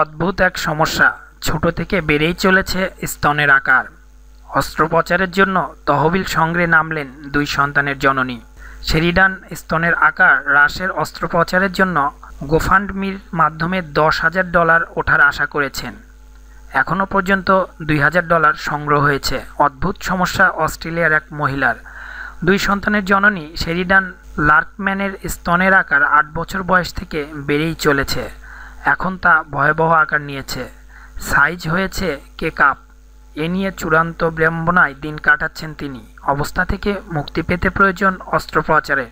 অদ্ভুত এক সমস্যা ছোট থেকে বেড়েই চলেছে স্তনের আকার অস্ত্রোপচারের জন্য তহবিল সংগ্রে নামলেন দুই সন্তানের জননী শেরিডান স্তনের আকার হ্রাসের অস্ত্রোপচারের জন্য গোফান্ডমির মাধ্যমে দশ হাজার ডলার ওঠার আশা করেছেন এখনও পর্যন্ত দুই হাজার ডলার সংগ্রহ হয়েছে অদ্ভুত সমস্যা অস্ট্রেলিয়ার এক মহিলার দুই সন্তানের জননী শেরিডান লার্কম্যানের স্তনের আকার আট বছর বয়স থেকে বেড়েই চলেছে এখন তা ভয়াবহ আকার নিয়েছে সাইজ হয়েছে কে কাপ এ নিয়ে চূড়ান্ত বিড়ম্বনায় দিন কাটাচ্ছেন তিনি অবস্থা থেকে মুক্তি পেতে প্রয়োজন অস্ত্রোপচারে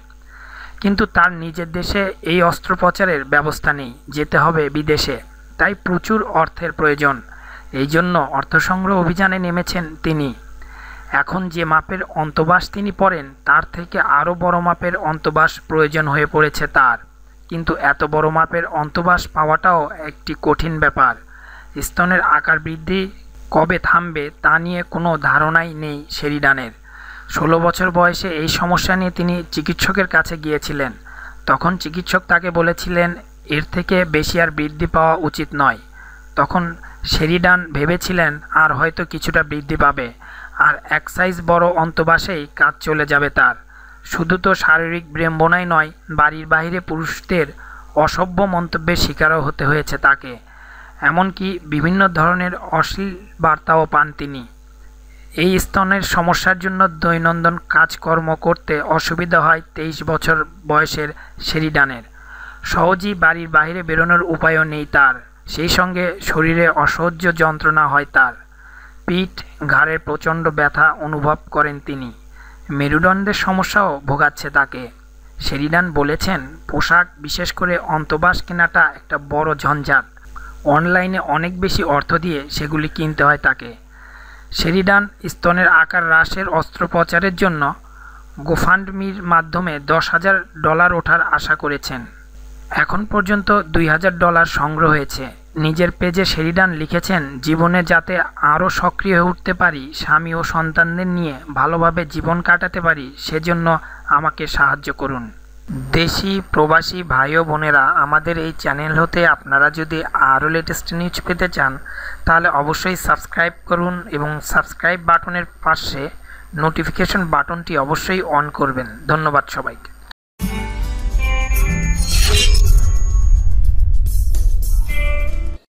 কিন্তু তার নিজের দেশে এই অস্ত্রোপচারের ব্যবস্থা নেই যেতে হবে বিদেশে তাই প্রচুর অর্থের প্রয়োজন এই জন্য অর্থ সংগ্রহ অভিযানে নেমেছেন তিনি এখন যে মাপের অন্তবাস তিনি পড়েন তার থেকে আরও বড় মাপের অন্তবাস প্রয়োজন হয়ে পড়েছে তার কিন্তু এত বড় মাপের অন্তবাস পাওয়াটাও একটি কঠিন ব্যাপার স্তনের আকার বৃদ্ধি কবে থামবে তা নিয়ে কোনো ধারণাই নেই শেরিডানের ষোলো বছর বয়সে এই সমস্যা নিয়ে তিনি চিকিৎসকের কাছে গিয়েছিলেন তখন চিকিৎসক তাকে বলেছিলেন এর থেকে বেশি আর বৃদ্ধি পাওয়া উচিত নয় তখন শেরিডান ভেবেছিলেন আর হয়তো কিছুটা বৃদ্ধি পাবে আর এক সাইজ বড় অন্তবাসেই কাজ চলে যাবে তার শুধু তো শারীরিক ব্রেম্বনাই নয় বাড়ির বাহিরে পুরুষদের অসভ্য মন্তব্যের শিকারও হতে হয়েছে তাকে এমনকি বিভিন্ন ধরনের অশ্লীল বার্তাও পান তিনি এই স্তনের সমস্যার জন্য দৈনন্দিন কাজকর্ম করতে অসুবিধা হয় তেইশ বছর বয়সের শেরিডানের সহজেই বাড়ির বাহিরে বেরোনোর উপায়ও নেই তার সেই সঙ্গে শরীরে অসহ্য যন্ত্রণা হয় তার পিঠ ঘাড়ে প্রচণ্ড ব্যথা অনুভব করেন তিনি মেরুদণ্ডের সমস্যাও ভোগাচ্ছে তাকে শেরিডান বলেছেন পোশাক বিশেষ করে অন্তবাস কেনাটা একটা বড় ঝঞ্ঝাট অনলাইনে অনেক বেশি অর্থ দিয়ে সেগুলি কিনতে হয় তাকে শেরিডান স্তনের আকার হ্রাসের অস্ত্রোপচারের জন্য গোফান্ডমির মাধ্যমে দশ হাজার ডলার ওঠার আশা করেছেন এখন পর্যন্ত দুই হাজার ডলার সংগ্রহ হয়েছে নিজের পেজে শেরিডান লিখেছেন জীবনে যাতে আরও সক্রিয় হয়ে উঠতে পারি স্বামী ও সন্তানদের নিয়ে ভালোভাবে জীবন কাটাতে পারি সেজন্য আমাকে সাহায্য করুন দেশি প্রবাসী ভাই ও বোনেরা আমাদের এই চ্যানেল হতে আপনারা যদি আরও লেটেস্ট নিউজ পেতে চান তাহলে অবশ্যই সাবস্ক্রাইব করুন এবং সাবস্ক্রাইব বাটনের পাশে নোটিফিকেশন বাটনটি অবশ্যই অন করবেন ধন্যবাদ সবাইকে